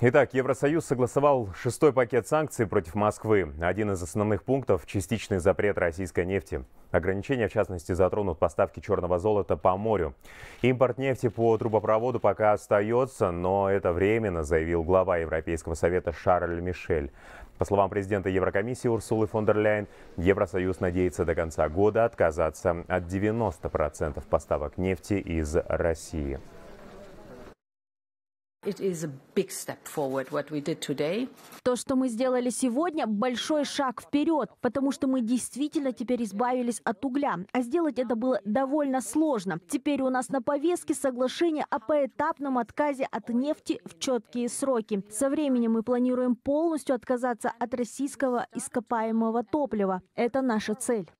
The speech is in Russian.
Итак, Евросоюз согласовал шестой пакет санкций против Москвы. Один из основных пунктов – частичный запрет российской нефти. Ограничения, в частности, затронут поставки черного золота по морю. Импорт нефти по трубопроводу пока остается, но это временно, заявил глава Европейского совета Шарль Мишель. По словам президента Еврокомиссии Урсулы фон дер Ляйн, Евросоюз надеется до конца года отказаться от 90% поставок нефти из России. То, что мы сделали сегодня, большой шаг вперед, потому что мы действительно теперь избавились от угля. А сделать это было довольно сложно. Теперь у нас на повестке соглашение о поэтапном отказе от нефти в четкие сроки. Со временем мы планируем полностью отказаться от российского ископаемого топлива. Это наша цель.